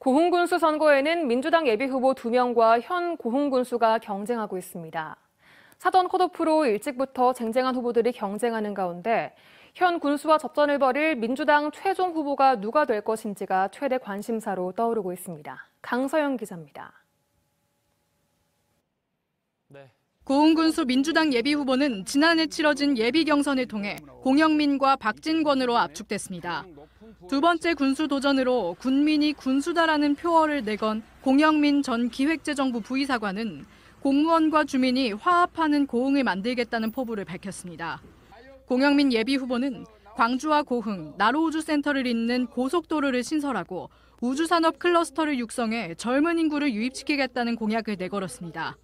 고흥군수 선거에는 민주당 예비후보 2명과 현 고흥군수가 경쟁하고 있습니다. 사전 컷오프로 일찍부터 쟁쟁한 후보들이 경쟁하는 가운데 현 군수와 접전을 벌일 민주당 최종 후보가 누가 될 것인지가 최대 관심사로 떠오르고 있습니다. 강서영 기자입니다. 네. 고흥군수 민주당 예비후보는 지난해 치러진 예비 경선을 통해 공영민과 박진권으로 압축됐습니다. 두 번째 군수 도전으로 군민이 군수다라는 표어를 내건 공영민 전 기획재정부 부의사관은 공무원과 주민이 화합하는 고흥을 만들겠다는 포부를 밝혔습니다. 공영민 예비 후보는 광주와 고흥, 나로우주 센터를 잇는 고속도로를 신설하고 우주산업 클러스터를 육성해 젊은 인구를 유입시키겠다는 공약을 내걸었습니다.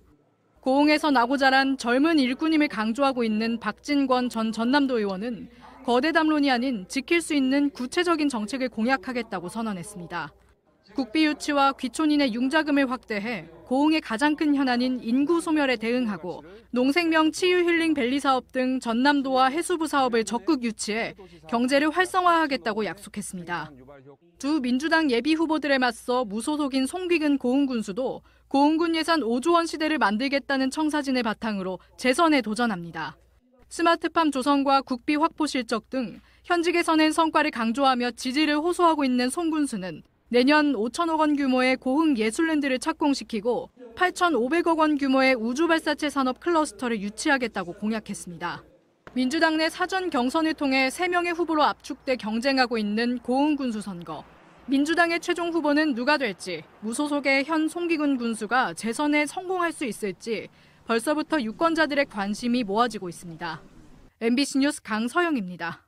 고흥에서 나고 자란 젊은 일꾼임을 강조하고 있는 박진권 전 전남도 의원은 거대 담론이 아닌 지킬 수 있는 구체적인 정책을 공약하겠다고 선언했습니다. 국비 유치와 귀촌인의 융자금을 확대해 고흥의 가장 큰 현안인 인구 소멸에 대응하고 농생명 치유 힐링 밸리 사업 등 전남도와 해수부 사업을 적극 유치해 경제를 활성화하겠다고 약속했습니다. 두 민주당 예비 후보들에 맞서 무소속인 송귀근 고흥 군수도 고흥군 예산 5조 원 시대를 만들겠다는 청사진을 바탕으로 재선에 도전합니다. 스마트팜 조성과 국비 확보 실적 등 현직에서는 성과를 강조하며 지지를 호소하고 있는 송군수는 내년 5천억 원 규모의 고흥 예술랜드를 착공시키고 8,500억 원 규모의 우주발사체 산업 클러스터를 유치하겠다고 공약했습니다. 민주당 내 사전 경선을 통해 3명의 후보로 압축돼 경쟁하고 있는 고흥 군수 선거. 민주당의 최종 후보는 누가 될지, 무소속의 현 송기근 군수가 재선에 성공할 수 있을지, 벌써부터 유권자들의 관심이 모아지고 있습니다. MBC 뉴스 강서영입니다.